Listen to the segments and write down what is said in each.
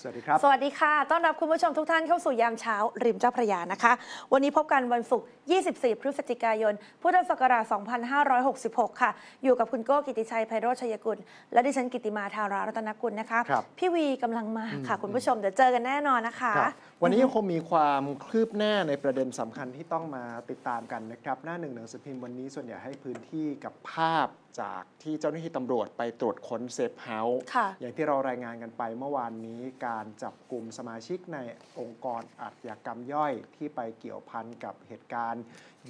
สวัสดีครับ สวัสดีค่ะ ต้อนรับคุณผู้ชมทุกท่านเข้าสู่ยามเช้า ริมเจ้าพระยานะคะ วันนี้พบกันวันศุกร์ 24 พฤศจิกายน พุทธศักราช 2566 ค่ะ อยู่กับคุณโก้กิติชัยไพโรชยกุล และดิฉันกิติมาทารารัตนกุลนะคะ พี่วีกำลังมาค่ะคุณผู้ชมเดี๋ยวเจอกันแน่นอนนะคะวันนี้ยังคงมีความคืบหน้าในประเด็นสำคัญที่ต้องมาติดตามกันนะครับ หน้าหนึ่งหนังสือพิมพ์วันนี้ส่วนใหญ่ให้พื้นที่กับภาพจากที่เจ้าหน้าที่ตำรวจไปตรวจค้นเซฟเฮาส์อย่างที่เรารายงานกันไปเมื่อวานนี้การจับกลุ่มสมาชิกในองค์กรอาชญากรรมย่อยที่ไปเกี่ยวพันกับเหตุการณ์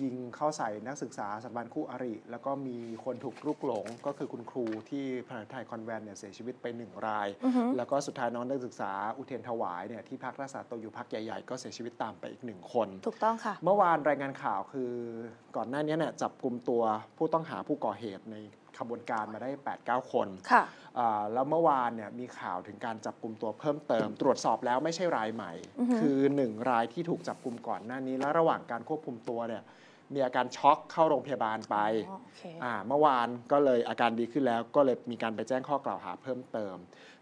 ยิงเข้าใส่นักศึกษาสถาบันคู่อริ แล้วก็มีคนถูกลุกหลง ก็คือคุณครูที่พระไทยคอนแวนเนี่ย เสียชีวิตไปหนึ่งราย แล้วก็สุดท้ายน้องนักศึกษาอุเทนถวายเนี่ยที่พักรักษาตัวอยู่พักใหญ่ๆก็เสียชีวิตตามไปอีกหนึ่งคน ถูกต้องค่ะ เมื่อวานรายงานข่าวคือก่อนหน้านี้เนี่ยจับกลุ่มตัวผู้ต้องหาผู้ก่อเหตุในขบวนการมาได้8าคนค่ะแล้วเมื่อวานเนี่ยมีข่าวถึงการจับกลุ่มตัวเพิ่มเติม ตรวจสอบแล้วไม่ใช่รายใหม่ คือ 1 รายที่ถูกจับกลุ่มก่อนหน้านี้ และระหว่างการควบคุมตัวเนี่ยมีอาการช็อกเข้าโรงพยาบาลไป เมื่อวานก็เลยอาการดีขึ้นแล้วก็เลย มีการไปแจ้งข้อกล่าวหาเพิ่มเติม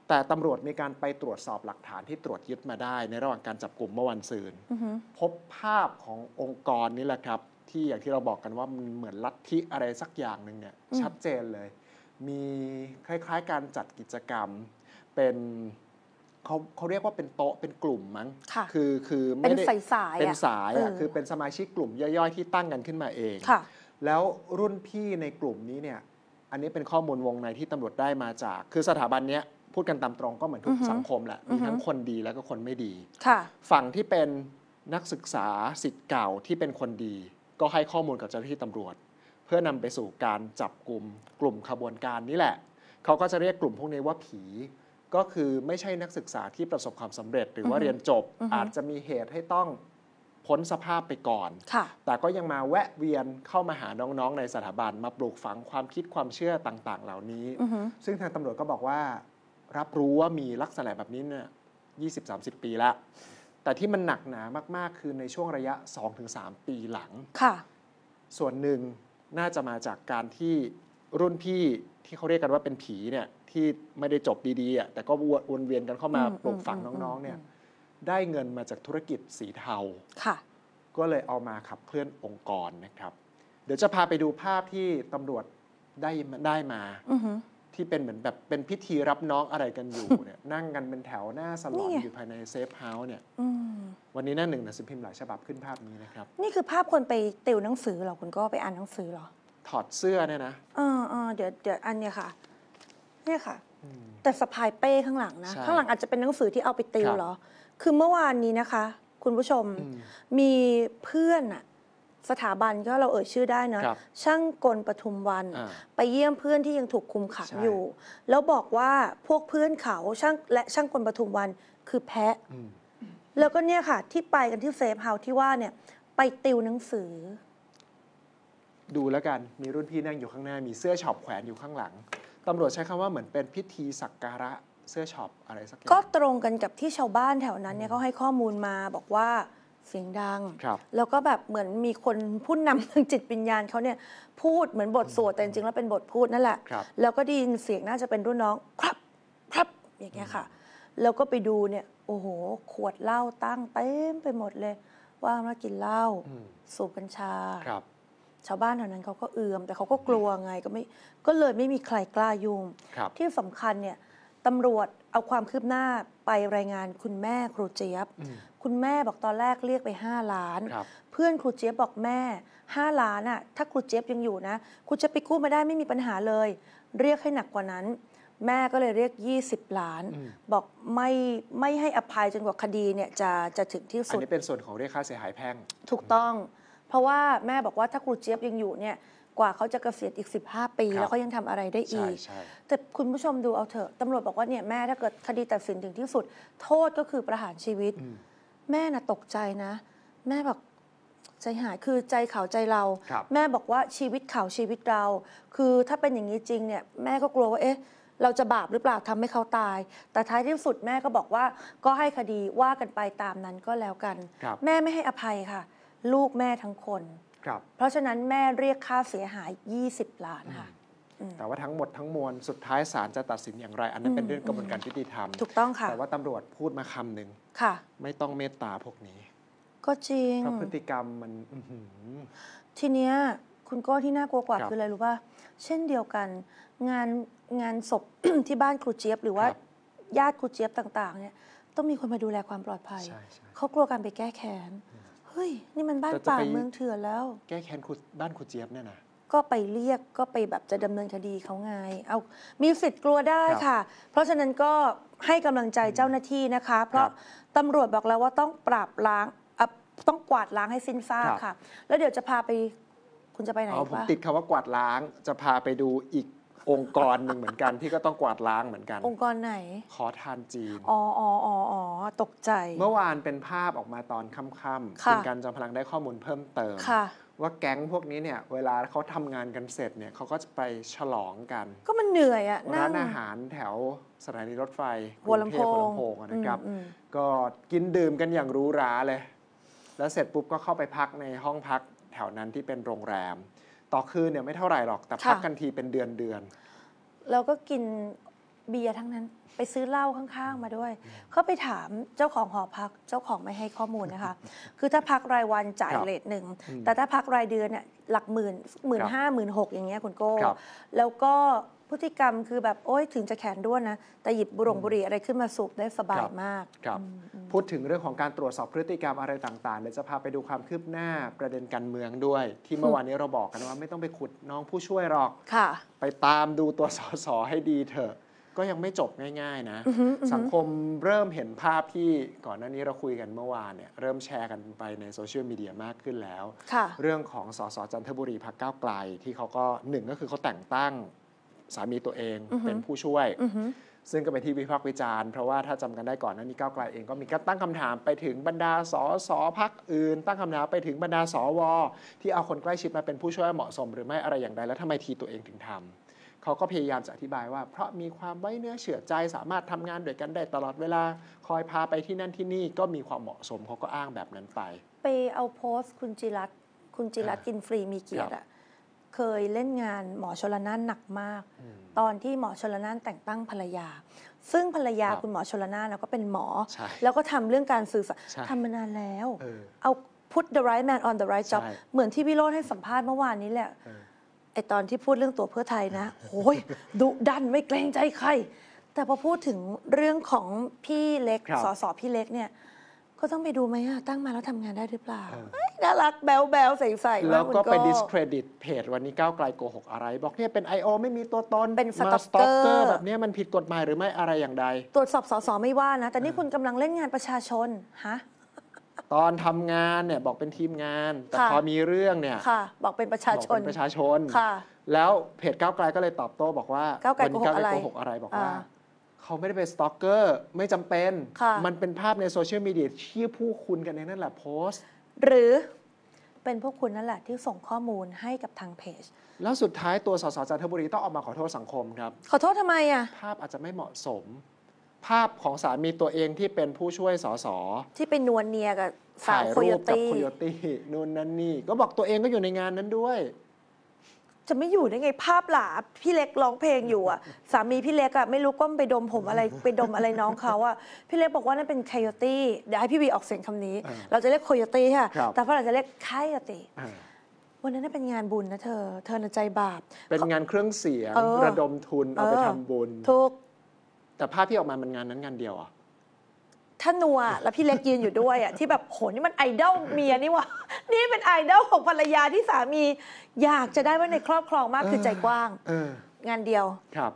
แต่ตำรวจมีการไปตรวจสอบหลักฐานที่ตรวจยึดมาได้ ในระหว่างการจับกลุ่มเมื่อวันซืนพบภาพขององค์กรนี่แหละครับที่อย่างที่เราบอกกันว่ามันเหมือนลัทธิอะไรสักอย่างหนึ่งเนี่ยชัดเจนเลย มีคล้ายๆการจัดกิจกรรมเป็นเขาเขาเรียกว่าเป็นโต๊ะเป็นกลุ่มมั้งค่ะคือคือไม่ได้เป็นสายเป็นสายอ่ะคือเป็นสมาชิกกลุ่มย่อยๆที่ตั้งกันขึ้นมาเองค่ะ แล้วรุ่นพี่ในกลุ่มนี้เนี่ย อันนี้เป็นข้อมูลวงในที่ตำรวจได้มาจาก คือสถาบันเนี้ยพูดกันตามตรงก็เหมือนทุกสังคมแหละมีทั้งคนดีแล้วก็คนไม่ดี ค่ะ ฝั่งที่เป็นนักศึกษาสิทธิ์เก่าที่เป็นคนดี ก็ให้ข้อมูลกับเจ้าหน้าที่ตำรวจ เพื่อนำไปสู่การจับกลุ่มกลุ่มขบวนการนี่แหละเขาก็จะเรียกกลุ่มพวกนี้ว่าผีก็คือไม่ใช่นักศึกษาที่ประสบความสำเร็จหรือว่าเรียนจบ อาจจะมีเหตุให้ต้องพ้นสภาพไปก่อนแต่ก็ยังมาแวะเวียนเข้ามาหาน้องๆ ในสถาบัน มาปลูกฝังความคิดความเชื่อต่าง ๆ เหล่านี้ ซึ่งทางตำรวจก็บอกว่ารับรู้ว่ามีลักษณะแบบนี้เนี่ยยี่สิบสามสิบปีแล้ว แต่ที่มันหนักหนามาก ๆ คือในช่วงระยะ 2-3 ปีหลังค่ะส่วนหนึ่งน่าจะมาจากการที่รุ่นพี่ที่เขาเรียกกันว่าเป็นผีเนี่ยที่ไม่ได้จบดีๆอ่ะแต่ก็วนเวียนกันเข้ามาปลุกฝังน้องๆเนี่ยได้เงินมาจากธุรกิจสีเทาค่ะ ก็เลยเอามาขับเคลื่อนองค์กรนะครับ เดี๋ยวจะพาไปดูภาพที่ตำรวจได้ได้มาที่เป็นเหมือนแบบ เป็นพิธีรับน้องอะไรกันอยู่เนี่ยนั่งกันเป็นแถวหน้าสลอน อยู่ภายในเซฟเฮาส์เนี่ยวันนี้หน้าหนึ่งหนังสือพิมพ์หลายฉบับขึ้นภาพนี้นะครับนี่คือภาพคนไปติวหนังสือเหรอคุณก็ไปอ่านหนังสือเหรอถอดเสื้อเนี่ยนะเออเออเดี๋ยวเดี๋ยวอันเนี้ยค่ะ เนี่ยค่ะ แต่สะพายเป้ข้างหลังนะ ข้างหลังอาจจะเป็นหนังสือที่เอาไปติวเหรอ คือเมื่อวานนี้นะคะ คุณผู้ชมมีเพื่อนอะสถาบันก็เราเอ่ยชื่อได้เนะช่างกลปทุมวัน ไปเยี่ยมเพื่อนที่ยังถูกคุมขังอยู่ แล้วบอกว่าพวกเพื่อนเขาช่างและช่างกลปทุมวันคือแพะแล้วก็เนี่ยค่ะ ที่ไปกันที่เซฟเฮาที่ว่าเนี่ย ไปติวหนังสือดูแล้วกันมีรุ่นพี่นั่งอยู่ข้างหน้ามีเสื้อช็อปแขวนอยู่ข้างหลังตำรวจใช้คำว่าเหมือนเป็นพิธีสักการะเสื้อช็อปอะไรสักอย่างก็ตรงกันกับที่ชาวบ้านแถวนั้นเนี่ยเขาให้ข้อมูลมาบอกว่าเสียงดังครับแล้วก็แบบเหมือนมีคนผู้นำทางจิตวิญญาณเขาเนี่ยพูดเหมือนบทสวดแต่จริงๆ แล้วเป็นบทพูดนั่นแหละ แล้วก็ดีินเสียงน่าจะเป็นรุ่นน้องครับครับอย่างเงี้ยค่ะแล้วก็ไปดูเนี่ย โอ้โหขวดเหล้าตั้งเต็มไปหมดเลย ว่ามากินเหล้าสูบกัญชาครับชาวบ้านแถวนั้นเขาก็เอือมแต่เขาก็กลัวไงก็ไม่ก็เลยไม่มีใครกล้ายุ่งที่สำคัญเนี่ยตำรวจเอาความคืบหน้าไปรายงานคุณแม่ครูเจี๊ยบ คุณแม่บอกตอนแรกเรียกไป 5 ล้าน เพื่อนครูเจี๊ยบบอกแม่ 5 ล้านอะถ้าครูเจี๊ยบยังอยู่นะครูจะไปกู้มาได้ไม่มีปัญหาเลย เรียกให้หนักกว่านั้น แม่ก็เลยเรียก20ล้าน บอกไม่ไม่ให้อภัยจนกว่าคดีเนี่ยจะจะถึงที่อันสุดนี้เป็นส่วนของเรียกค่าเสียหายแพ่งถูกต้องราะว่าแม่บอกว่าถ้าครูเจี๊ยบยังอยู่เนี่ย กว่าเขาจะเกษียณอีก 15 ปี แล้วเขายังทำอะไรได้อีก แต่คุณผู้ชมดูเอาเถอะตำรวจบอกว่าเนี่ยแม่ถ้าเกิดคดีตัดสินถึงที่สุด โทษก็คือประหารชีวิตแม่น่ะตกใจนะ แม่บอกใจหายคือใจเขาใจเรารแม่บอกว่าชีวิตเขาชีวิตเรา คือถ้าเป็นอย่างนี้จริงเนี่ยแม่ก็กลัวว่าเอ๊ะเราจะบาปหรือเปล่าทำให้เขาตาย แต่ท้ายที่สุดแม่ก็บอกว่าก็ให้คดีว่ากันไปตามนั้นก็แล้วกัน แม่ไม่ให้อภัยค่ะลูกแม่ทั้งคน ครับ เพราะฉะนั้นแม่เรียกค่าเสียหาย 20ล้านค่ะ แต่ว่าทั้งหมดทั้งมวล สุดท้ายศาลจะตัดสินอย่างไร อันนั้นเป็นเรื่องกระบวนการยุติธรรม ถูกต้องค่ะ แต่ว่าตำรวจพูดมาคำหนึ่ง ค่ะ ไม่ต้องเมตตาพวกนี้ ก็จริง เพราะพฤติกรรมมันทีเนี้ยคุณก้ที่น่ากลัวกว่าคืออะไรรู้ป่ะ เช่นเดียวกัน งานงานศพที่บ้านครูเจี๊ยบ หรือว่าญาติครูเจี๊ยบต่าง ๆเนี่ย ต้องมีคนมาดูแลความปลอดภัย เขากลัวการไปแก้แค้นฮ้ยนี่มันบ้านป่าเมืองเถื่อนแล้ว แก้แค้นดบ้านคุดเจี๊ยบเนี่ยนะก็ไปเรียกก็ไปแบบจะดำเนินคดีเขาไงเอามีสิทธิ์กลัวได้ค่ะ เพราะฉะนั้นก็ให้กำลังใจเจ้าหน้าที่นะคะ เพราะตำรวจบอกแล้วว่าต้องปราบล้างต้องกวาดล้างให้สิ้นซากค่ะ แล้วเดี๋ยวจะพาไปคุณจะไปไหนคะผมติดคำว่ากวาดล้างจะพาไปดูอีกองค์กรหนึ่งเหมือนกันที่ก็ต้องกวาดล้างเหมือนกัน องค์กรไหน ขอทานจีน อ๋ออ๋ออ๋อตกใจ เมื่อวานเป็นภาพออกมาตอนค่ำๆค่คุณการจอมพลังได้ข้อมูลเพิ่มเติม ค่ะ ว่าแก๊งพวกนี้เนี่ย เวลาเขาทำงานกันเสร็จเนี่ยเขาก็จะไปฉลองกัน ก็มันเหนื่อยอะร้านอาหารแถวสถานีรถไฟหัวลำโพงหัวลำโพงนะครับ ก็กินดื่มกันอย่างหรู้ราเลย แล้วเสร็จปุ๊บก็เข้าไปพักในห้องพักแถวนั้นที่เป็นโรงแรมต่อคืนเนี่ยไม่เท่าไหร่หรอกแต่พักกันทีเป็นเดือนเดือน เราก็กินเบียร์ทั้งนั้นไปซื้อเหล้าข้างๆ มาด้วยเขาไปถามเจ้าของหอพักเจ้าของไม่ให้ข้อมูลนะคะ คือถ้าพักรายวันจ่ายเลทหนึ่งแต่ถ้าพักรายเดือนเนี่ยหลักหมื่นหมื่นห้าหมื่นหกอย่างเงี้ยคุณโก้ แล้วก็พฤติกรรมคือแบบ โอ้ยถึงจะแขนด้วนนะ แต่หยิบบุหรงบุหรี่อะไรขึ้นมาสูบได้สบายมากครับพูดถึงเรื่องของการตรวจสอบพฤติกรรมอะไรต่างๆเดี๋ยวจะพาไปดูความคืบหน้าประเด็นการเมืองด้วย ที่เมื่อวานนี้เราบอกกันว่าไม่ต้องไปขุดน้องผู้ช่วยหรอก ค่ะ ไปตามดูตัวสสให้ดีเถอะ ก็ยังไม่จบง่ายๆนะสังคมเริ่มเห็นภาพที่ก่อนหน้านี้เราคุยกันเมื่อวานเนี่ยเริ่มแชร์กันไปในโซเชียลมีเดียมากขึ้นแล้วเรื่องของสสจันทบุรีพักเก้าไกล ที่เขาก็หนึ่งก็คือเขาแต่งตั้งสามีตัวเองเป็นผู้ช่วย ซึ่งก็เป็นที่วิพากษ์วิจารณ์เพราะว่าถ้าจำกันได้ก่อนนั้นนี่ก้าวไกลเองก็มีการตั้งคำถามไปถึงบรรดาสอสอพักอื่น ตั้งคำถามไปถึงบรรดาสวที่เอาคนใกล้ชิดมาเป็นผู้ช่วยเหมาะสมหรือไม่อะไรอย่างใดแล้วทำไมทีตัวเองถึงทำขาก็พยายามจะอธิบายว่าเพราะมีความไว้เนื้อเชื่อใจสามารถทำงานด้วยกันได้ตลอดเวลาคอยพาไปที่นั่นที่นี่ก็มีความเหมาะสมเขาก็อ้างแบบนั้นไปไปเอาโพสต์คุณจิรัตคุณจิรัตกินฟรีมีเกียรติอะเคยเล่นงานหมอชลนานหนักมาก ตอนที่หมอชลนานแต่งตั้งภรรยา ซึ่งภรรยาคุณหมอชลนานก็เป็นหมอ แล้วก็ทำเรื่องการสื่อสารทำมานานแล้ว เอา put the right man on the right job เหมือนที่พี่โร์ให้สัมภาษณ์เมื่อวานนี้แหละไอตอนที่พูดเรื่องตัวเพื่อไทยนะ โอ้ยดุดัน ไม่เกรงใจใคร แต่พอพูดถึงเรื่องของพี่เล็กสสพี่เล็กเนี่ย ก็ต้องไปดูไหมตั้งมาแล้วทำงานได้หรือเปล่าน่ารักแบลแบลใส่ใส่ แล้วก็ไปดิสเครดิตเพจวันนี้ก้าวไกลโกหกอะไร บอกเนี่ยเป็น I.O. ไม่มีตัวตนเป็นสต็อกเกอร์แบบนี้มันผิดกฎหมายหรือไม่อะไรอย่างใด ตรวจสอบสสไม่ว่านะ แต่นี่คุณกำลังเล่นงานประชาชน ฮะ ตอนทำงานเนี่ยบอกเป็นทีมงาน แต่พอมีเรื่องเนี่ยบอกเป็นประชาชนประชาชนค่ะ แล้ว เพจก้าวไกลก็เลยตอบโต้บอกว่าก้าวไกลโกหกอะไรบอกว่าเขาไม่ได้เป็นสตอกเกอร์ไม่จำเป็น มันเป็นภาพในโซเชียลมีเดียที่ผู้คุณกันเองนั่นแหละโพสหรือเป็นพวกคุณนั่นแหละที่ส่งข้อมูลให้กับทางเพจ แล้วสุดท้ายตัวสสจันทบุรีต้องออกมาขอโทษสังคมครับ ขอโทษทำไมอ่ะภาพอาจจะไม่เหมาะสม ภาพของสามีตัวเองที่เป็นผู้ช่วยสสที่เป็นนวลเนียกับสาถ่ายรูปกับคุยตี้นู่นนั่นนี่ ก็บอกตัวเองก็อยู่ในงานนั้นด้วยจะไม่อยู่ได้ไงภาพหลาพี่เล็กร้องเพลงอยู่อ่ะ สามีพี่เล็กอ่ะไม่รู้ก้มไปดมผมอะไรไปดมอะไรน้องเขาอ่ะพี่เล็กบอกว่านั่นเป็นคายตี้เดี๋ยวให้พี่วีออกเสียงคำนี้ เราจะเรียกคายตี้ค่ะแต่ฝรั่งจะเรียกคายตี้วันนั้นนเป็นงานบุญนะเธอ เธอนะใจบาป เป็นงานเครื่องเสียง ระดมทุนเอาไปทำบุญทุกแต่ภาพที่ออกมามันงานนั้นงานเดียวอ่ะถ้านัวแล้วพี่เล็กยืนอยู่ด้วยอ่ะที่แบบ โหนี่มันไอดอลเมียนี่วะนี่เป็นไอดอลของภรรยาที่สามีอยากจะได้ไว้ในครอบครองมาก คือใจกว้างงานเดียว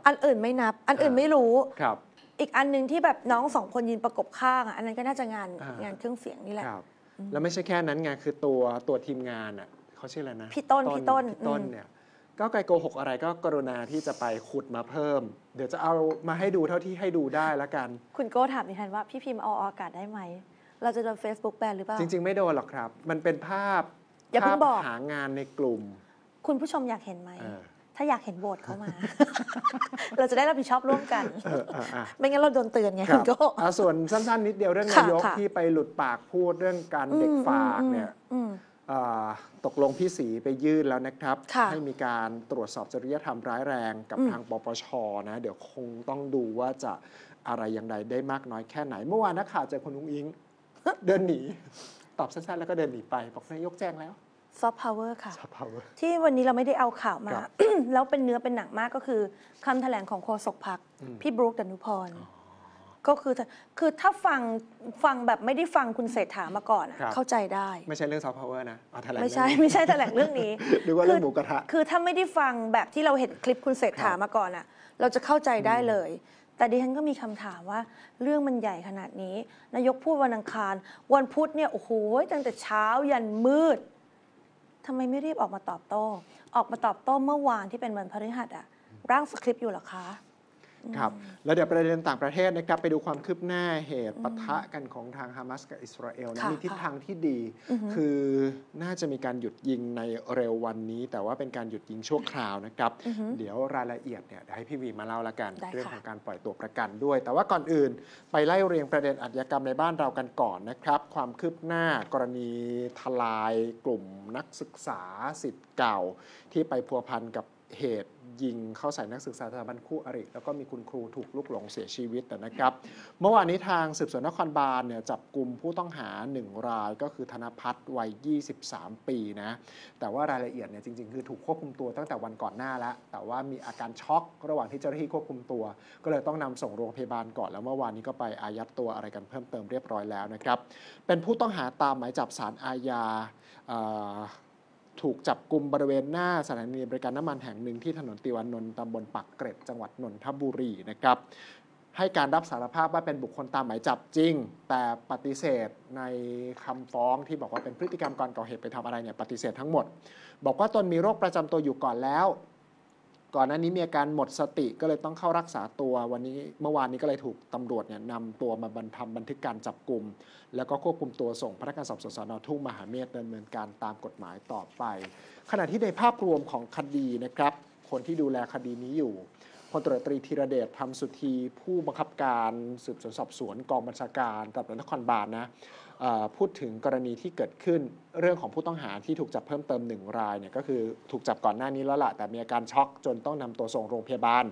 อันอื่นไม่นับ อันอื่นไม่รู้ครับ อีกอันหนึ่งที่แบบน้องสองคนยืนประกบข้างอ่ะอันนั้นก็น่าจะงานงานเครื่องเสียงนี่แหละแล้วไม่ใช่แค่นั้นไงคือตัวตัวทีมงานอ่ะเขาชื่ออะไรนะพี่ต้นพี่ต้นพี่ต้นเนี่ยก้าไกลโกหกอะไรก็กรุณาที่จะไปขุดมาเพิ่ม เดี๋ยวจะเอามาให้ดูเท่าที่ให้ดูได้แล้วกัน คุณโก้ถามดิฉันว่าพี่พิมพ์เอาออกากาศได้ไหม เราจะโดน Facebook แบนหรือเปล่า จริงๆไม่โดนหรอกครับ มันเป็นภาพอย่าเพิ่งบอกหางานในกลุ่ม คุณผู้ชมอยากเห็นไหม ถ้าอยากเห็นโหวตเข้ามา เราจะได้รับผิดชอบร่วมกัน ไม่งั้นเราโดนเตือนไงคุณโก้ส่วนสั้นๆนิดเดียวเรื่องนายกที่ไปหลุดปากพูดเรื่องการเด็กฝากเนี่ยตกลงพี่สีไปยื่นแล้วนะครับ ให้มีการตรวจสอบจริยธรรมร้ายแรงกับทางปปชนะ เดี๋ยวคงต้องดูว่าจะอะไรอย่างใดได้มากน้อยแค่ไหน เมื่อวานนักข่าวเจอคุณลุงอิงเดินหนีตอบสั้นๆ แล้วก็เดินหนีไป บอกนายกแจ้งแล้วซอฟต์พาวเวอร์ค่ะที่วันนี้เราไม่ได้เอาข่าวมา แล้วเป็นเนื้อเป็นหนังมากก็คือคำแถลงของโฆษกพักพี่บรูคดนุพรก็คือคือถ้าฟังฟังแบบไม่ได้ฟังคุณเศรษฐามาก่อน เข้าใจได้ไม่ใช่เรื่องซอฟต์พาวเวอร์นะไม่ใช่ไม่ใช่แถลงเรื่องนี้หรือว่าเรื่องหมูกระทะคือถ้าไม่ได้ฟังแบบที่เราเห็นคลิปคุณเศรษฐามาก่อนอ่ะ เราจะเข้าใจได้เลย แต่ดิฉันก็มีคำถามว่า เรื่องมันใหญ่ขนาดนี้ นายกพูดวันอังคารวันพุธเนี่ยโอ้โหตั้งแต่เช้ายันมืด ทำไมไม่รีบออกมาตอบโต้ออกมาตอบโต้เมื่อวานที่เป็นวันพฤหัสอ่ะร่างสคริปต์อยู่หรอคะครับแล้วเดี๋ยวประเด็นต่างประเทศนะครับไปดูความคืบหน้าเหตุปะทะกันของทางฮามาสกับอิสราเอลนะมีทิศทางที่ดีคือน่าจะมีการหยุดยิงในเร็ววันนี้ แต่ว่าเป็นการหยุดยิงชั่วคราวนะครับเดี๋ยวรายละเอียดเนี่ยเดี๋ยวให้พี่วีมาเล่าละกันเรื่องของการปล่อยตัวประกันด้วย แต่ว่าก่อนอื่นไปไล่เรียงประเด็นอาชญากรรมในบ้านเรากันก่อนนะครับ ความคืบหน้า กรณีทลาย กลุ่ม นักศึกษาสิทธิ์เก่าที่ไปพัวพันกับเหตุ ยิง เข้าใส่นักศึกษาสถาบันคู่อริแล้วก็มีคุณครูถูกลุกหลงเสียชีวิตนะครับ เมื่อวานนี้ทางสืบสวนนครบาลเนี่ยจับกลุ่มผู้ต้องหา 1 รายก็คือธนพัฒน์วัย 23 ปีนะแต่ว่ารายละเอียดเนี่ยจริง ๆ คือถูกควบคุมตัวตั้งแต่วันก่อนหน้าแล้ว แต่ว่ามีอาการช็อกระหว่างที่เจ้าหน้าที่ควบคุมตัว ก็เลยต้องนำส่งโรงพยาบาลก่อนแล้ว เมื่อวานนี้ก็ไปอายัดตัวอะไรกันเพิ่มเติมเรียบร้อยแล้วนะครับเป็นผู้ต้องหาตามหมายจับสารอาญาถูกจับกลุ่มบริเวณ หน้าสถานีบริการน้ำมันแห่งหนึ่งที่ถนนติวานนท์ตำบลปักเกร็ด จังหวัดนนทบุรีนะครับ ให้การรับสารภาพว่าเป็นบุคคลตามหมายจับจริง แต่ปฏิเสธในคำฟ้องที่บอกว่าเป็นพฤติกรรมก่อนก่อเหตุไปทำอะไรเนี่ย ปฏิเสธทั้งหมด บอกว่าตนมีโรคประจำตัวอยู่ก่อนแล้วก่อนหน้านี้มีอาการหมดสติก็เลยต้องเข้ารักษาตัววันนี้เมื่อวานนี้ก็เลยถูกตำรวจเนี่ยนำตัวมาบันทำบันทึกการจับกลุ่มแล้วก็ควบคุมตัวส่งพนักงานสอบสวนสนทุ่งมหาเมธดำเนินการตามกฎหมายต่อไป ขณะที่ในภาพรวมของคดีนะครับ คนที่ดูแลคดีนี้อยู่พลตรตรีธีรเดชทำสุธีผู้บังคับการสืบสวนสอบสวนกองบัญชาการตำรวจนครบาลนนะพูดถึงกรณีที่เกิดขึ้นเรื่องของผู้ต้องหาที่ถูกจับเพิ่มเติมหนึ่งรายเนี่ยก็คือถูกจับก่อนหน้านี้แล้วละ่ะแต่มีอาการช็อกจนต้องนำตัวส่งโรงพยาบาล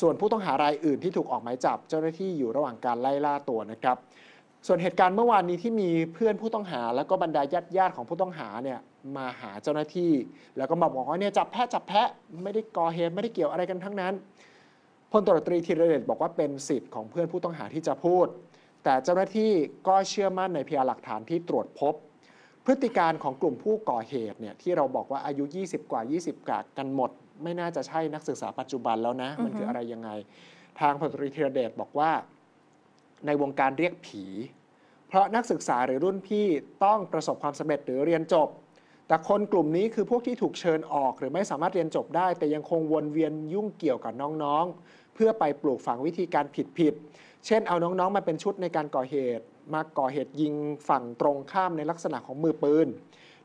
ส่วนผู้ต้องหารายอื่นที่ถูกออกหมายจับ เจ้าหน้าที่อยู่ระหว่างการไล่ล่าตัวนะครับส่วนเหตุการณ์เมื่อวานนี้ที่มีเพื่อนผู้ต้องหาแล้วก็บรรดาญาติญาติของผู้ต้องหาเนี่ยมาหาเจ้าหน้าที่ แล้วก็มาบอกว่าเนี่ยจับแพะจับแพะไม่ได้ก่อเหตุไม่ได้เกี่ยวอะไรกันทั้งนั้นพลตรตรีธีรเดชบอกว่าเป็นสิทธิ์ของเพื่อนผู้ต้องหาที่จะพูดแต่เจ้าหน้าที่ก็เชื่อมั่นในพยานหลักฐานที่ตรวจพบ พฤติการของกลุ่มผู้ก่อเหตุเนี่ยที่เราบอกว่าอายุ 20 กว่า 20กว่ากันหมด ไม่น่าจะใช่นักศึกษาปัจจุบันแล้วนะ มันคืออะไรยังไง ทางพลตรีเทรเดชบอกว่าในวงการเรียกผี เพราะนักศึกษาหรือรุ่นพี่ต้องประสบความสำเร็จหรือเรียนจบ แต่คนกลุ่มนี้คือพวกที่ถูกเชิญออก หรือไม่สามารถเรียนจบได้ แต่ยังคงวนเวียนยุ่งเกี่ยวกับน้องๆ เพื่อไปปลูกฝังวิธีการผิดๆเช่นเอาน้องๆ มาเป็นชุดในการก่อเหตุ มาก่อเหตุยิงฝั่งตรงข้ามในลักษณะของมือปืน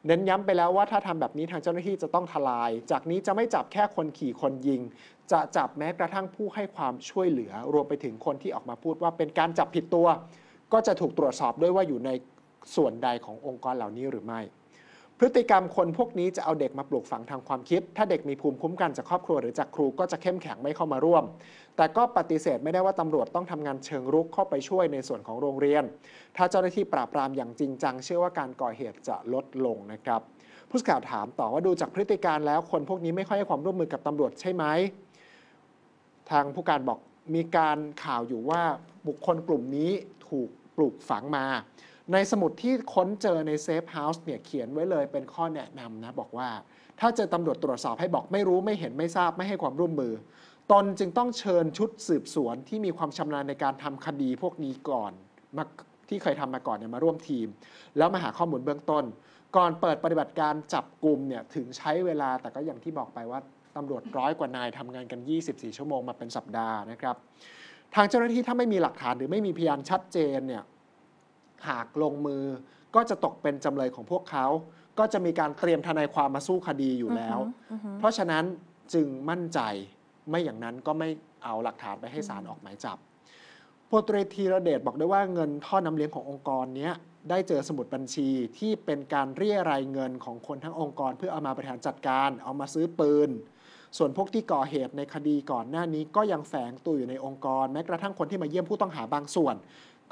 เน้นย้ำไปแล้วว่าถ้าทำแบบนี้ทางเจ้าหน้าที่จะต้องทลาย จากนี้จะไม่จับแค่คนขี่คนยิง จะจับแม้กระทั่งผู้ให้ความช่วยเหลือรวมไปถึงคนที่ออกมาพูดว่าเป็นการจับผิดตัว ก็จะถูกตรวจสอบด้วยว่าอยู่ในส่วนใดขององค์กรเหล่านี้หรือไม่ พฤติกรรมคนพวกนี้จะเอาเด็กมาปลูกฝังทางความคิด ถ้าเด็กมีภูมิคุ้มกันจากครอบครัวหรือจากครูก็จะเข้มแข็งไม่เข้ามาร่วมแต่ก็ปฏิเสธไม่ได้ว่าตำรวจต้องทำงานเชิงรุกเข้าไปช่วยในส่วนของโรงเรียน ถ้าเจ้าหน้าที่ปราบปรามอย่างจริงจังเชื่อว่าการก่อเหตุจะลดลงนะครับ ผู้สื่อข่าวถามต่อว่าดูจากพฤติการแล้วคนพวกนี้ไม่ค่อยให้ความร่วมมือกับตำรวจใช่ไหม ทางผู้การบอกมีการข่าวอยู่ว่าบุคคลกลุ่มนี้ถูกปลูกฝังมา ในสมุดที่ค้นเจอในเซฟเฮาส์เนี่ยเขียนไว้เลยเป็นข้อแนะนำนะบอกว่าถ้าเจอตำรวจตรวจสอบให้บอกไม่รู้ไม่เห็นไม่ทราบไม่ให้ความร่วมมือตนจึงต้องเชิญชุดสืบสวนที่มีความชำนาญในการทำคดีพวกนี้ก่อนมาที่เคยทำมาก่อนเนี่ยมาร่วมทีม แล้วมาหาข้อมูลเบื้องต้น ก่อนเปิดปฏิบัติการจับกลุ่มเนี่ยถึงใช้เวลาแต่ก็อย่างที่บอกไปว่าตำรวจร้อยกว่านายทำงานกัน 24 ชั่วโมงมาเป็นสัปดาห์นะครับ ทางเจ้าหน้าที่ถ้าไม่มีหลักฐานหรือไม่มีพยานชัดเจนเนี่ยหากลงมือ ก็จะตกเป็นจำเลยของพวกเขาก็จะมีการเตรียมทนายความมาสู้คดีอยู่แล้ว เพราะฉะนั้นจึงมั่นใจไม่อย่างนั้นก็ไม่เอาหลักฐานไปให้ศาลออกหมายจับพลตรีธีระเดชบอกได้ว่าเงินท่อน้ำเลี้ยงขององค์กรนี้ได้เจอสมุดบัญชีที่เป็นการเรียรายเงินของคนทั้งองค์กรเพื่อเอามาบริหารจัดการเอามาซื้อปืน ส่วนพวกที่ก่อเหตุในคดีก่อนหน้านี้ก็ยังแฝงตัวอยู่ในองค์กร แม้กระทั่งคนที่มาเยี่ยมผู้ต้องหาบางส่วน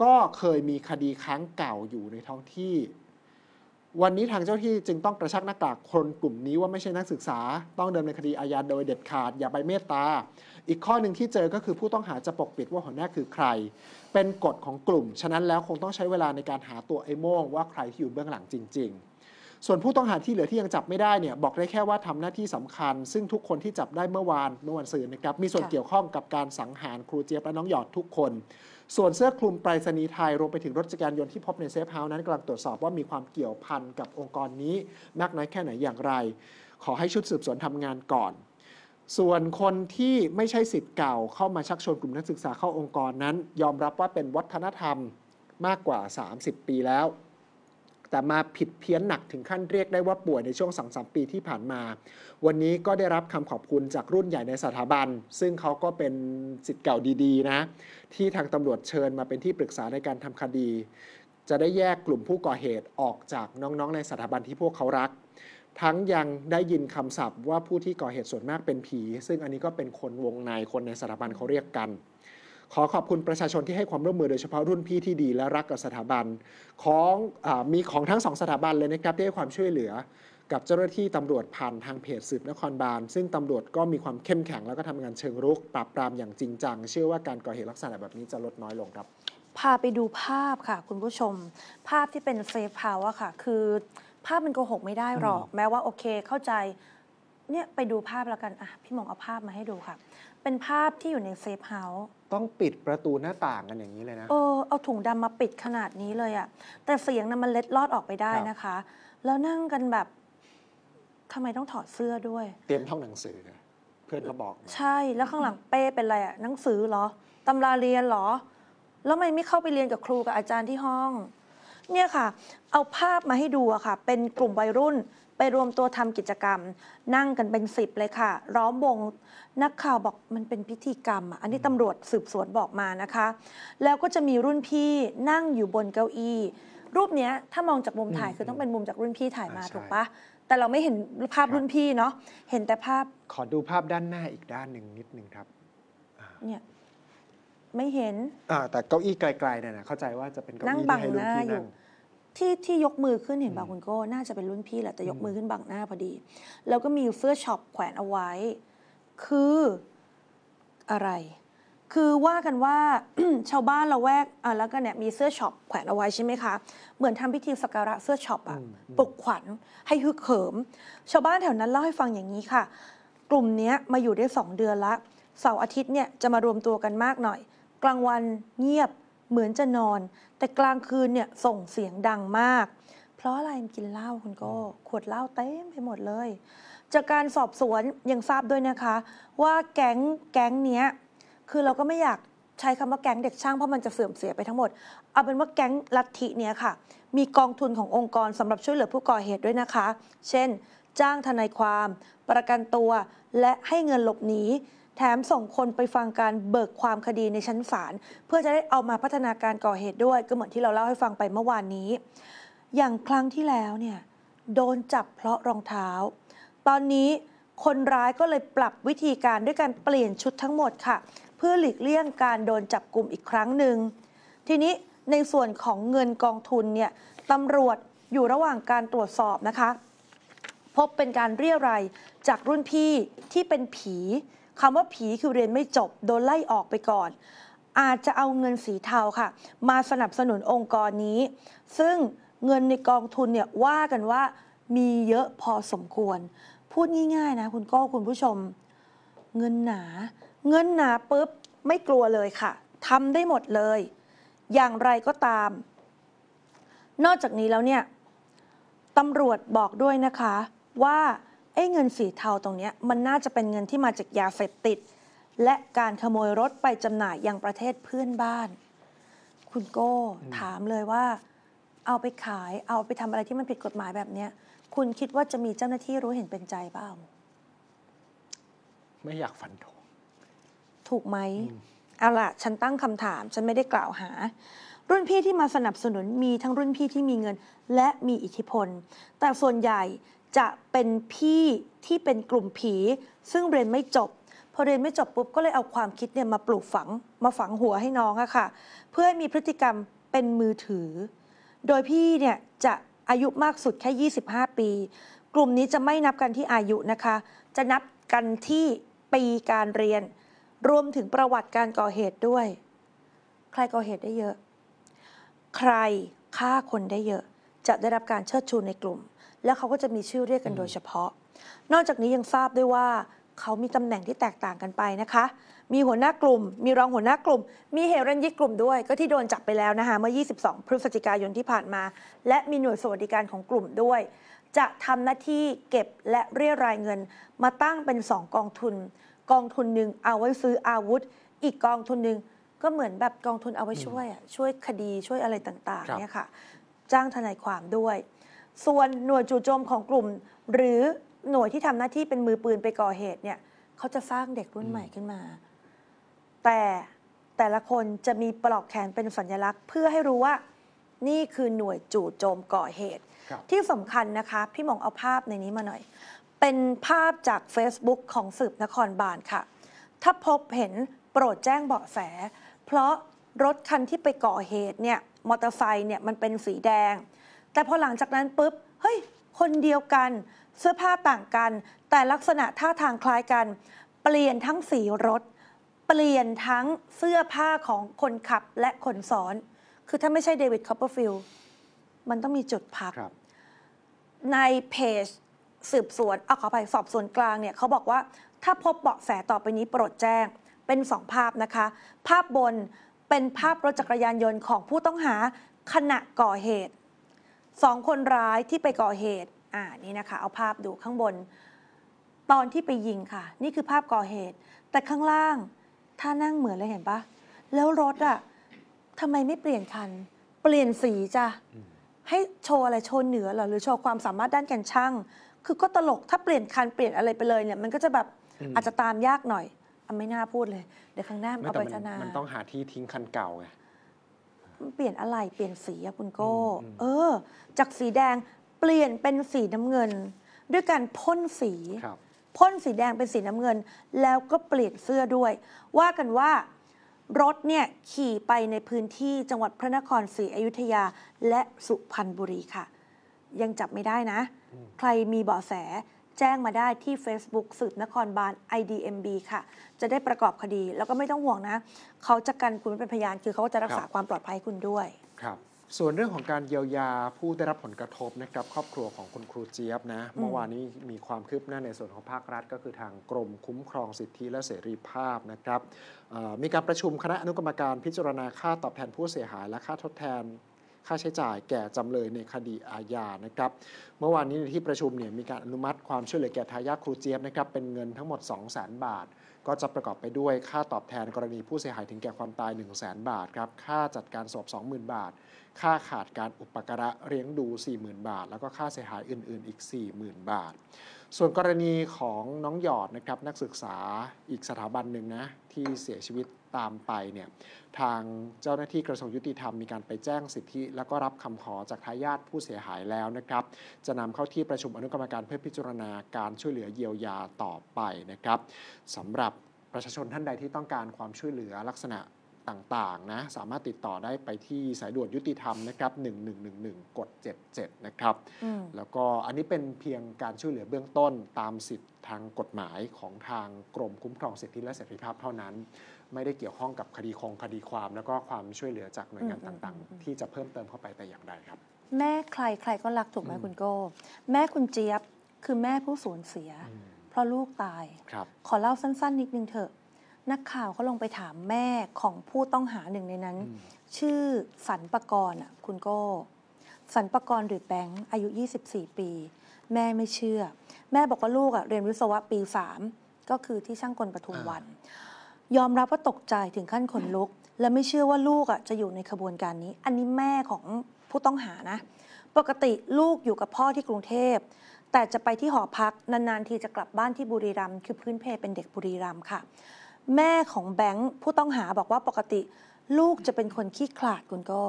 ก็เคยมีคดีค้างเก่าอยู่ในท้องที่วันนี้ทางเจ้าที่จึงต้องกระชักหน้ากาก คนกลุ่มนี้ว่าไม่ใช่นักศึกษา ต้องเดินในคดีอาญาโดยเด็ดขาดอย่าไปเมตตา อีกข้อหนึ่งที่เจอก็คือผู้ต้องหาจะปกปิดว่าหัวหน้าคือใคร เป็นกฎของกลุ่ม ฉะนั้นแล้วคงต้องใช้เวลาในการหาตัวไอ้โม่งว่าใครที่อยู่เบื้องหลังจริงๆส่วนผู้ต้องหาที่เหลือที่ยังจับไม่ได้เนี่ยบอกได้แค่ว่าทำหน้าที่สำคัญ ซึ่งทุกคนที่จับได้เมื่อวานเมื่อวันศุกร์นะครับ มีส่วนเกี่ยวข้องกับการสังหารครูเจี๊ยบและน้องหยอดทุกคน ส่วนเสื้อคลุมไปรษณีย์ไทยรวมไปถึงรถจักรยานยนต์ที่พบในเซฟเฮาส์นั้นกำลังตรวจสอบว่ามีความเกี่ยวพันกับองค์กรนี้มากน้อยแค่ไหนอย่างไร ขอให้ชุดสืบสวนทำงานก่อน ส่วนคนที่ไม่ใช่สิทธิ์เก่าเข้ามาชักชวนกลุ่มนักศึกษาเข้าองค์กรนั้น ยอมรับว่าเป็นวัฒนธรรมมากกว่า 30 ปีแล้วแต่มาผิดเพี้ยนหนักถึงขั้นเรียกได้ว่าป่วยในช่วงสองสปีที่ผ่านมา วันนี้ก็ได้รับคำขอบคุณจากรุ่นใหญ่ในสถาบัน ซึ่งเขาก็เป็นสิทธิ์เก่าดี ๆ นะ ที่ทางตำรวจเชิญมาเป็นที่ปรึกษาในการทำคดี จะได้แยกกลุ่มผู้ก่อเหตุออกจากน้องๆ ในสถาบันที่พวกเขารัก ทั้งยังได้ยินคำศัพท์ว่าผู้ที่ก่อเหตุส่วนมากเป็นผี ซึ่งอันนี้ก็เป็นคนวงในคนในสถาบันเขาเรียกกันขอขอบคุณประชาชนที่ให้ความร่วมมือโดยเฉพาะรุ่นพี่ที่ดีและรักกับสถาบัน ของอมีของทั้งสองสถาบันเลยนะครับที่ให้ความช่วยเหลือ กับเจ้าหน้าที่ตำรวจผ่านทางเพจสืบนครบาลซึ่งตำรวจก็มีความเข้มแข็งแล้วก็ทำงานเชิงรุก ปราบปรามอย่างจริงจัง เชื่อว่าการก่อเหตุลักษณะแบบนี้จะลดน้อยลงครับพาไปดูภาพค่ะ คุณผู้ชมภาพที่เป็นเฟซพาวอะค่ะ คือภาพมันโกหกไม่ได้หรอก แม้ว่าโอเคเข้าใจเนี่ยไปดูภาพแล้วกันอ่ะพี่มองเอาภาพมาให้ดูค่ะเป็นภาพที่อยู่ในเฟซเฮาส์ต้องปิดประตูหน้าต่างกันอย่างนี้เลยนะ เออเอาถุงดำมาปิดขนาดนี้เลยอะแต่เสียงนะ่ะมันเล็ดลอดออกไปได้นะคะ แล้วนั่งกันแบบทำไมต้องถอดเสื้อด้วย เตรียมท่องหนังสือเพื่อนเขาบอก ใช่ แล้วข้างหลังเป้เป็นอะไรอะหนังสือเหรอตำราเรียนเหรอ แล้วทำไมไม่เข้าไปเรียนกับครูกับอาจารย์ที่ห้องเนี่ยค่ะ เอาภาพมาให้ดูอะค่ะ เป็นกลุ่มวัยรุ่นไปรวมตัวทำกิจกรรม นั่งกันเป็นสิบเลยค่ะ ร้อมวงนักข่าวบอกมันเป็นพิธีกรรม อันนี้ตำรวจสืบสวนบอกมานะคะ แล้วก็จะมีรุ่นพี่นั่งอยู่บนเก้าอี้รูปเนี้ยถ้ามองจากมุมถ่ายคือต้องเป็นมุมจากรุ่นพี่ถ่ายมาถูกปะแต่เราไม่เห็นภาพรรุ่นพี่เนาะเห็นแต่ภาพ ขอดูภาพด้านหน้าอีกด้านหนึ่งนิดหนึ่งครับเนี่ยไม่เห็นอ่า แต่เก้าอี้ไกลๆเนี่ยนะเข้าใจว่าจะเป็นเก้านั่งอี้บังที่ให้รุ่น้าพี่อยู่นั่งที่ที่ยกมือขึ้นเห็นป่ะคุณโก้น่าจะเป็นรุ่นพี่แหละแต่ยกมือขึ้นบังหน้าพอดี แล้วก็มีเสื้อช็อปแขวนเอาไว้ คืออะไร คือว่ากันว่า ชาวบ้านละแวกอ่ะแล้วก็เนี่ยมีเสื้อช็อปแขวนเอาไว้ใช่ไหมคะเหมือนทำพิธีสักการะเสื้อช็อปอะปลุกขวัญ ให้ฮึกเหิมชาวบ้านแถวนั้นเล่าให้ฟังอย่างนี้ค่ะ กลุ่มเนี้ยมาอยู่ได้สองเดือนละเสาร์อาทิตย์เนี่ยจะมารวมตัวกันมากหน่อยกลางวันเงียบเหมือนจะนอน แต่กลางคืนเนี่ยส่งเสียงดังมาก เพราะอะไรมันกินเหล้า คุณก็ขวดเหล้าเต็มไปหมดเลย จากการสอบสวนยังทราบด้วยนะคะ ว่าแก๊งแก๊งเนี้ยคือเราก็ไม่อยากใช้คำว่าแก๊งเด็กช่างเพราะมันจะเสื่อมเสียไปทั้งหมดเอาเป็นว่าแก๊งลัทธิเนี้ยค่ะ มีกองทุนขององค์กรสำหรับช่วยเหลือผู้ก่อเหตุด้วยนะคะ เช่น จ้างทนายความ ประกันตัวและให้เงินหลบหนีแถมส่งคนไปฟังการเบิกความคดีในชั้นศาลเพื่อจะได้เอามาพัฒนาการก่อเหตุด้วย ก็เหมือนที่เราเล่าให้ฟังไปเมื่อวานนี้ อย่างครั้งที่แล้วเนี่ยโดนจับเพราะรองเท้า ตอนนี้คนร้ายก็เลยปรับวิธีการด้วยการเปลี่ยนชุดทั้งหมดค่ะ เพื่อหลีกเลี่ยงการโดนจับกลุ่มอีกครั้งหนึ่ง ทีนี้ในส่วนของเงินกองทุนเนี่ยตำรวจอยู่ระหว่างการตรวจสอบนะคะ พบเป็นการเรียรัยจากรุ่นพี่ที่เป็นผีคำว่าผีคือเรียนไม่จบโดนไล่ออกไปก่อน อาจจะเอาเงินสีเทาค่ะ มาสนับสนุนองค์กรนี้ ซึ่งเงินในกองทุนเนี่ยว่ากันว่า มีเยอะพอสมควร พูดง่ายๆนะคุณก้คุณผู้ชม เงินหนา เงินหนาปุ๊บไม่กลัวเลยค่ะทำได้หมดเลย อย่างไรก็ตาม นอกจากนี้แล้วเนี่ยตำรวจบอกด้วยนะคะว่าไอ้เงินสีเทาตรงนี้ มันน่าจะเป็นเงินที่มาจากยาเสพติด และการขโมยรถไปจำหน่ายยังประเทศเพื่อนบ้าน คุณโก้ถามเลยว่า เอาไปขายเอาไปทำอะไรที่มันผิดกฎหมายแบบนี้ คุณคิดว่าจะมีเจ้าหน้าที่รู้เห็นเป็นใจบ้าง ไม่อยากฝันธงถูกไหมมเอาล่ะ ฉันตั้งคำถาม ฉันไม่ได้กล่าวหา รุ่นพี่ที่มาสนับสนุนมีทั้งรุ่นพี่ที่มีเงินและมีอิทธิพล แต่ส่วนใหญ่จะเป็นพี่ที่เป็นกลุ่มผี ซึ่งเรียนไม่จบพอเรียนไม่จบปุ๊บก็เลยเอาความคิดเนี่ยมาปลูกฝังมาฝังหัวให้น้องอะค่ะเพื่อให้มีพฤติกรรมเป็นมือถือ โดยพี่เนี่ยจะอายุมากสุดแค่ 25 ปี กลุ่มนี้จะไม่นับกันที่อายุนะคะ จะนับกันที่ปีการเรียน รวมถึงประวัติการก่อเหตุด้วย ใครก่อเหตุได้เยอะ ใครฆ่าคนได้เยอะจะได้รับการเชิดชูในกลุ่มแล้วเขาก็จะมีชื่อเรียกกันโดยเฉพาะ นอกจากนี้ยังทราบด้วยว่าเขามีตำแหน่งที่แตกต่างกันไปนะคะ มีหัวหน้ากลุ่ม มีรองหัวหน้ากลุ่ม มีเหรันยิกกลุ่มด้วย ก็ที่โดนจับไปแล้วนะคะเมื่อ 22 พฤศจิกายนที่ผ่านมา และมีหน่วยสวัสดิการของกลุ่มด้วย จะทำหน้าที่เก็บและเรียรายเงินมาตั้งเป็น 2กองทุน กองทุนหนึ่งเอาไว้ซื้ออาวุธ อีกกองทุนหนึ่งก็เหมือนแบบกองทุนเอาไว้ช่วยช่วยคดีช่วยอะไรต่างๆเนี่ยค่ะ จ้างทนายความด้วยส่วนหน่วยจู่โจมของกลุ่ม หรือหน่วยที่ทำหน้าที่เป็นมือปืนไปก่อเหตุเนี่ยเขาจะสร้างเด็กรุ่นใหม่ขึ้นมา แต่แต่ละคนจะมีปลอกแขนเป็นสัญลักษณ์ เพื่อให้รู้ว่านี่คือหน่วยจู่โจมก่อเหตุ ที่สำคัญนะคะพี่มองเอาภาพในนี้มาหน่อย เป็นภาพจาก Facebook ของสืบนครบาลค่ะ ถ้าพบเห็นโปรดแจ้งเบาะแส เพราะรถคันที่ไปก่อเหตุเนี่ยมอเตอร์ไซค์เนี่ยมันเป็นสีแดงแต่พอหลังจากนั้นปุ๊บเฮ้ยคนเดียวกันเสื้อผ้าต่างกัน แต่ลักษณะท่าทางคล้ายกัน เปลี่ยนทั้งสีรถ เปลี่ยนทั้งเสื้อผ้าของคนขับและคนสอน คือถ้าไม่ใช่เดวิดคอปเปอร์ฟิลด์มันต้องมีจุดพักในเพจสืบสวน เอาขอไปสอบสวนกลางเนี่ยเขาบอกว่าถ้าพบเบาะแสต่อไปนี้โปรดแจ้งเป็นสองภาพนะคะ ภาพบนเป็นภาพรถจักรยานยนต์ของผู้ต้องหาขณะก่อเหตุสองคนร้ายที่ไปก่อเหตุ อ่านี่นะคะ เอาภาพดูข้างบน ตอนที่ไปยิงค่ะ นี่คือภาพก่อเหตุ แต่ข้างล่างท่านั่งเหมือนเลยเห็นปะแล้วรถอะทำไมไม่เปลี่ยนคัน เปลี่ยนสีจ้ะให้โชว์อะไรโชว์เหนือหรอหรือโชว์ความสามารถด้านการช่าง คือก็ตลกถ้าเปลี่ยนคันเปลี่ยนอะไรไปเลยเนี่ย มันก็จะแบบอาจจะตามยากหน่อยไม่น่าพูดเลยเดี๋ยวข้างหน้าเอาไปพนามันต้องหาที่ทิ้งคันเก่าไงเปลี่ยนอะไรเปลี่ยนสีคุณโก้ เออ จากสีแดงเปลี่ยนเป็นสีน้ำเงิน ด้วยการพ่นสีครับพ่นสีแดงเป็นสีน้ำเงิน แล้วก็เปลี่ยนเสื้อด้วย ว่ากันว่า รถเนี่ยขี่ไปในพื้นที่จังหวัดพระนครศรีอยุธยาและสุพรรณบุรีค่ะ ยังจับไม่ได้นะ ใครมีเบาะแสแจ้งมาได้ที่ Facebook สืบนครบาล IDMB ค่ะ จะได้ประกอบคดีแล้วก็ไม่ต้องห่วงนะ เขาจะกันคุณเป็นพยาน คือเขาจะรักษาความปลอดภัยคุณด้วย ครับ ส่วนเรื่องของการเยียวยาผู้ได้รับผลกระทบนะครับครอบครัวของคุณครูเจี๊ยบนะ เมื่อวานนี้มีความคืบหน้าในส่วนของภาครัฐก็คือทางกรมคุ้มครองสิทธิและเสรีภาพนะครับมีการประชุมคณะอนุกรรมการพิจารณาค่าตอบแทนผู้เสียหาย และค่าทดแทนค่าใช้จ่ายแก่จำเลยในคดีอาญานะครับ เมื่อวานนี้ในที่ประชุมเนี่ยมีการอนุมัติความช่วยเหลือแก่ทายาทครูเจี๊ยบนะครับเป็นเงินทั้งหมด2 0 0 0 0 0 บาท ก็จะประกอบไปด้วยค่าตอบแทนกรณีผู้เสียหายถึงแก่ความตาย 1 0 0 0 0นบาทครับ ค่าจัดการศพ20,000 บาท ค่าขาดการอุปการะเลี้ยงดู 40,000 บาท แล้วก็ค่าเสียหายอื่นๆอีก 40,000 บาท ส่วนกรณีของน้องหยอดนะครับนักศึกษาอีกสถาบันหนึ่งนะที่เสียชีวิตตามไปเนี่ยทางเจ้าหน้าที่กระทรวงยุติธรรมมีการไปแจ้งสิทธิ แล้วก็รับคำขอจากทายาทผู้เสียหายแล้วนะครับจะนำเข้าที่ประชุมอนุกรรมการเพื่อพิจารณาการช่วยเหลือเยียวยาต่อไปนะครับสำหรับประชาชนท่านใดที่ต้องการความช่วยเหลือลักษณะต่างๆนะสามารถติดต่อได้ไปที่สายด่วนยุติธรรมนะครับ1111กด77นะครับแล้วก็อันนี้เป็นเพียงการช่วยเหลือเบื้องต้น ตามสิทธิทางกฎหมายของทางกรมคุ้มครองสิทธิและเสรีภาพเท่านั้นไม่ได้เกี่ยวข้องกับคดีคงคดีความแล้วก็ความช่วยเหลือจากหน่วยงานต่างๆ ที่จะเพิ่มเติมเข้าไปแต่อย่างใดครับ แม่ใคร ใครก็รักถูกไหมคุณโก้แม่คุณเจี๊ยบคือแม่ผู้สูญเสีย เพราะลูกตายครับขอเล่าสั้นๆ นิดนึงเถอะ นักข่าวเขาลงไปถามแม่ของผู้ต้องหาหนึ่งในนั้น ชื่อสันปกรณ์อ่ะคุณโก้สันปกรณ์หรือแบงค์อายุ 24 ปี แม่ไม่เชื่อ แม่บอกว่าลูกอ่ะเรียนวิศวะปีสามก็คือที่ช่างกลปทุมวันยอมรับว่าตกใจถึงขั้นขนลุก และไม่เชื่อว่าลูกอ่ะจะอยู่ในขบวนการนี้อันนี้แม่ของผู้ต้องหานะ ปกติลูกอยู่กับพ่อที่กรุงเทพแต่จะไปที่หอพักนานๆ ทีจะกลับบ้านที่บุรีรัมย์คือพื้นเพเป็นเด็กบุรีรัมย์ค่ะ แม่ของแบงค์ผู้ต้องหาบอกว่าปกติ ลูกจะเป็นคนขี้ขลาดคุณก็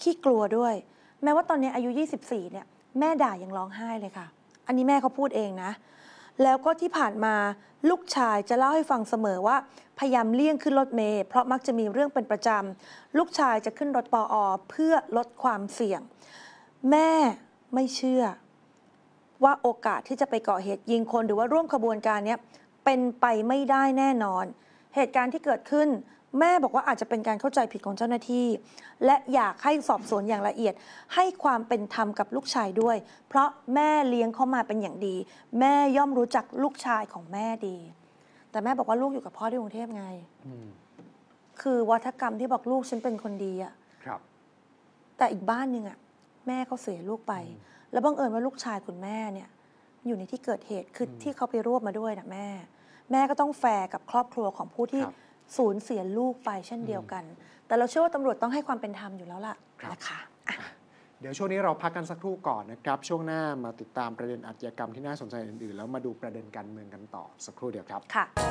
ขี้กลัวด้วย แม้ว่าตอนนี้อายุ 24เนี่ยแม่ด่ายังร้องไห้เลยค่ะอันนี้แม่เขาพูดเองนะแล้วก็ที่ผ่านมา ลูกชายจะเล่าให้ฟังเสมอว่า พยายามเลี่ยงขึ้นรถเมย์เพราะมักจะมีเรื่องเป็นประจำ ลูกชายจะขึ้นรถปออเพื่อลดความเสี่ยง แม่ไม่เชื่อ ว่าโอกาสที่จะไปก่อเหตุยิงคนหรือว่าร่วมขบวนการนี้เป็นไปไม่ได้แน่นอน เหตุการณ์ที่เกิดขึ้นแม่บอกว่าอาจจะเป็นการเข้าใจผิดของเจ้าหน้าที่ และอยากให้สอบสวนอย่างละเอียด ให้ความเป็นธรรมกับลูกชายด้วย เพราะแม่เลี้ยงเขามาเป็นอย่างดี แม่ย่อมรู้จักลูกชายของแม่ดี แต่แม่บอกว่าลูกอยู่กับพ่อที่กรุงเทพไงคือวัฒกรรมที่บอกลูกฉันเป็นคนดีอะครับ แต่อีกบ้านหนึ่งอะแม่เขาเสียลูกไป แล้วบังเอิญว่าลูกชายคุณแม่เนี่ย อยู่ในที่เกิดเหตุคือที่เขาไปรวบมาด้วยนะแม่ แม่ก็ต้องแฟร์กับครอบครัวของผู้ที่สูญเสียลูกไปเช่นเดียวกัน แต่เราเชื่อว่าตำรวจต้องให้ความเป็นธรรมอยู่แล้วล่ะนะคะเดี๋ยวช่วงนี้เราพักกันสักครู่ก่อนนะครับ ช่วงหน้ามาติดตามประเด็นอาชญากรรมที่น่าสนใจอื่นๆแล้วมาดูประเด็นการเมืองกันต่อ สักครู่เดียวครับ ค่ะ